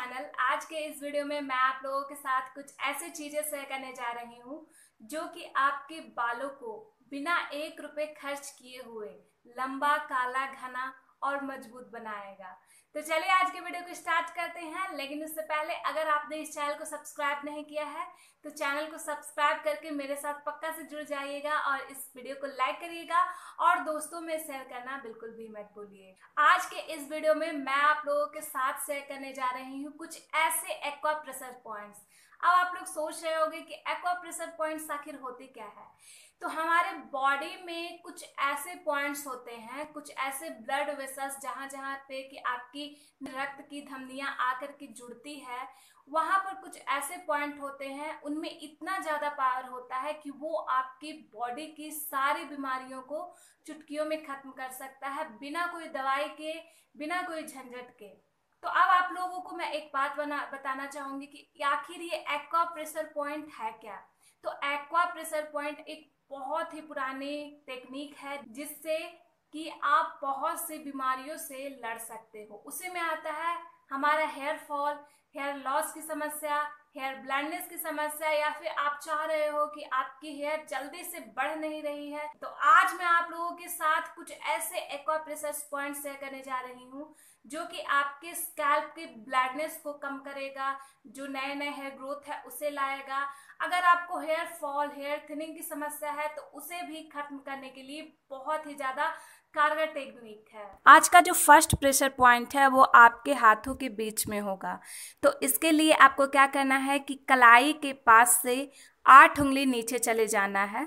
channel आज के इस वीडियो में मैं आप लोगों के साथ कुछ ऐसी चीज़ें शेयर करने जा रही हूँ जो कि आपके बालों को बिना एक रुपए खर्च किए हुए लंबा काला घना और मजबूत बनाएगा तो चलिए आज के वीडियो को स्टार्ट करते हैं लेकिन उससे पहले अगर आपने इस चैनल को सब्सक्राइब नहीं किया है तो चैनल को सब्सक्राइब करके मेरे साथ पक्का से जुड़ जाइएगा और इस वीडियो को लाइक करिएगा और दोस्तों में शेयर करना बिल्कुल भी मत भूलिए आज के इस वीडियो में मैं आप लोगों के साथ शेयर करने जा रही हूँ कुछ ऐसे एक्वा प्रेशर पॉइंट्स अब आप लोग सोच रहे होंगे कि एक्वाप्रेशर पॉइंट्स आखिर होते क्या है तो हमारे बॉडी में कुछ ऐसे पॉइंट्स होते हैं कुछ ऐसे ब्लड वेसल्स जहाँ जहाँ पे कि आपकी रक्त की धमनियाँ आकर के जुड़ती है वहाँ पर कुछ ऐसे पॉइंट होते हैं उनमें इतना ज़्यादा पावर होता है कि वो आपकी बॉडी की सारी बीमारियों को चुटकियों में ख़त्म कर सकता है बिना कोई दवाई के बिना कोई झंझट के तो अब आप लोगों को मैं एक बात बना बताना चाहूंगी कि आखिर ये एक्वा प्रेशर पॉइंट है क्या तो एक्वा प्रेशर पॉइंट एक बहुत ही पुरानी टेक्निक है जिससे कि आप बहुत सी बीमारियों से लड़ सकते हो उसी में आता है हमारा हेयर फॉल हेयर लॉस की समस्या हेयर ब्लाइंडनेस की समस्या या फिर आप चाह रहे हो कि आपकी हेयर जल्दी से बढ़ नहीं रही है तो आज मैं आप लोगों के साथ कुछ ऐसे एक्वा पॉइंट शेयर करने जा रही हूँ जो कि आपके स्कैल्प की ब्लाइंडनेस को कम करेगा जो नए नए हेयर ग्रोथ है उसे लाएगा अगर आपको हेयर फॉल हेयर थिनिंग की समस्या है तो उसे भी खत्म करने के लिए बहुत ही ज़्यादा कारगर टेक्निक है आज का जो फर्स्ट प्रेशर पॉइंट है वो आपके हाथों के बीच में होगा तो इसके लिए आपको क्या करना है कि कलाई के पास से आठ उंगली नीचे चले जाना है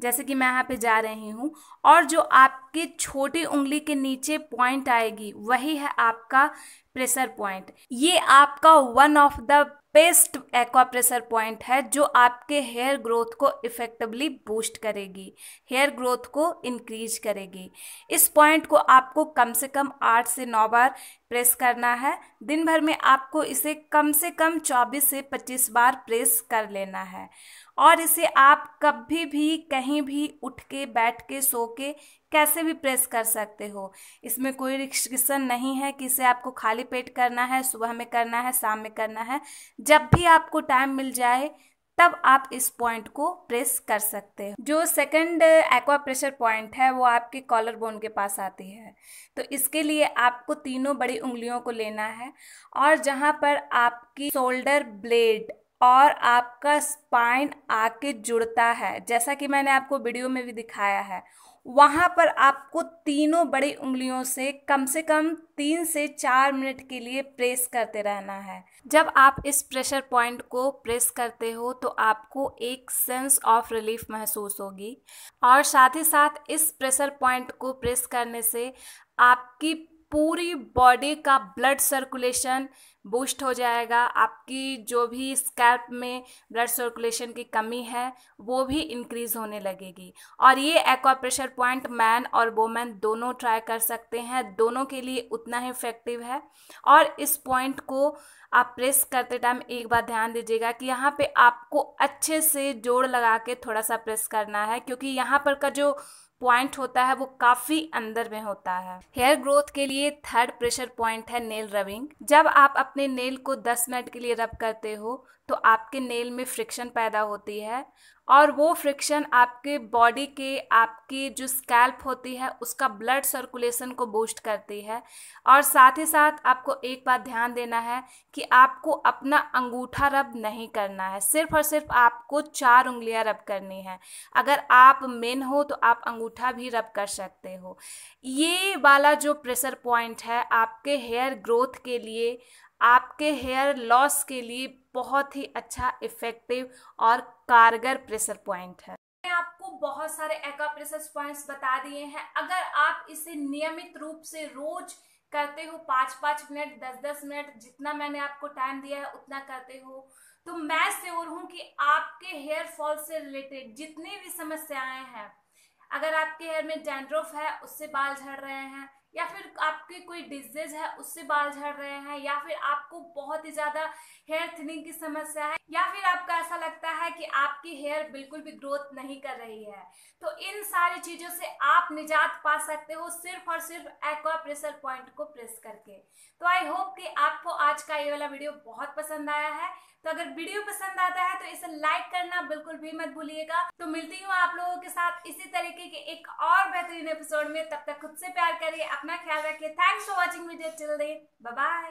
जैसे कि मैं यहाँ पे जा रही हूँ और जो आपके छोटी उंगली के नीचे पॉइंट आएगी वही है आपका प्रेशर पॉइंट ये आपका one of the best acupressure point है जो आपके हेयर ग्रोथ को इफेक्टिवली बूस्ट करेगी हेयर ग्रोथ को इंक्रीज करेगी इस पॉइंट को आपको कम से कम आठ से नौ बार प्रेस करना है दिन भर में आपको इसे कम से कम चौबीस से पच्चीस बार प्रेस कर लेना है और इसे आप कभी भी कहीं भी उठ के बैठ के सो के कैसे भी प्रेस कर सकते हो इसमें कोई रिस्ट्रिक्शन नहीं है कि इसे आपको खाली पेट करना है सुबह में करना है शाम में करना है जब भी आपको टाइम मिल जाए तब आप इस पॉइंट को प्रेस कर सकते हैं जो सेकंड एक्वा प्रेशर पॉइंट है वो आपके कॉलर बोन के पास आती है तो इसके लिए आपको तीनों बड़ी उंगलियों को लेना है और जहाँ पर आपकी शोल्डर ब्लेड और आपका स्पाइन आके जुड़ता है जैसा कि मैंने आपको वीडियो में भी दिखाया है वहाँ पर आपको तीनों बड़ी उंगलियों से कम से कम तीन से चार मिनट के लिए प्रेस करते रहना है जब आप इस प्रेशर पॉइंट को प्रेस करते हो तो आपको एक सेंस ऑफ रिलीफ महसूस होगी और साथ ही साथ इस प्रेशर पॉइंट को प्रेस करने से आपकी पूरी बॉडी का ब्लड सर्कुलेशन बूस्ट हो जाएगा आपकी जो भी स्कैल्प में ब्लड सर्कुलेशन की कमी है वो भी इंक्रीज होने लगेगी और ये एक्वा प्रेशर पॉइंट मैन और वोमेन दोनों ट्राई कर सकते हैं दोनों के लिए उतना ही इफेक्टिव है और इस पॉइंट को आप प्रेस करते टाइम एक बार ध्यान दीजिएगा कि यहाँ पे आपको अच्छे से जोड़ लगा के थोड़ा सा प्रेस करना है क्योंकि यहाँ पर का जो पॉइंट होता है वो काफी अंदर में होता है हेयर ग्रोथ के लिए थर्ड प्रेशर पॉइंट है नेल रबिंग जब आप अपने नेल को 10 मिनट के लिए रब करते हो तो आपके नेल में फ्रिक्शन पैदा होती है और वो फ्रिक्शन आपके बॉडी के आपकी जो स्कैल्प होती है उसका ब्लड सर्कुलेशन को बूस्ट करती है और साथ ही साथ आपको एक बात ध्यान देना है कि आपको अपना अंगूठा रब नहीं करना है सिर्फ और सिर्फ आपको चार उंगलियां रब करनी है अगर आप मेन हो तो आप अंगूठा भी रब कर सकते हो ये वाला जो प्रेशर पॉइंट है आपके हेयर ग्रोथ के लिए आपके हेयर लॉस के लिए बहुत ही अच्छा इफेक्टिव और कारगर प्रेशर पॉइंट है आपको बहुत सारे प्रेशर पॉइंट्स बता दिए हैं अगर आप इसे नियमित रूप से रोज करते हो पाँच पाँच मिनट दस दस मिनट जितना मैंने आपको टाइम दिया है उतना करते हो तो मैं श्योर हूँ कि आपके हेयर फॉल से रिलेटेड जितनी भी समस्याएं हैं अगर आपके हेयर में डेंड्रोफ है उससे बाल झड़ रहे हैं या फिर आपके कोई डिजीज है उससे बाल झड़ रहे हैं या फिर आपको बहुत ही ज़्यादा हेयर थिनिंग की समस्या है या फिर आपको ऐसा लगता है कि आपकी हेयर बिल्कुल भी ग्रोथ नहीं कर रही है तो इन सारी चीज़ों से आप निजात पा सकते हो सिर्फ और सिर्फ एक्वा प्रेशर पॉइंट को प्रेस करके तो आई होप कि आपको आज का ये वाला वीडियो बहुत पसंद आया है तो अगर वीडियो पसंद आता है तो इसे लाइक करना बिल्कुल भी मत भूलिएगा तो मिलती हूँ आप लोगों के साथ इसी तरीके के एक और बेहतरीन एपिसोड में तब तक खुद से प्यार करिए अपना ख्याल रखिए thanks for watching video till then bye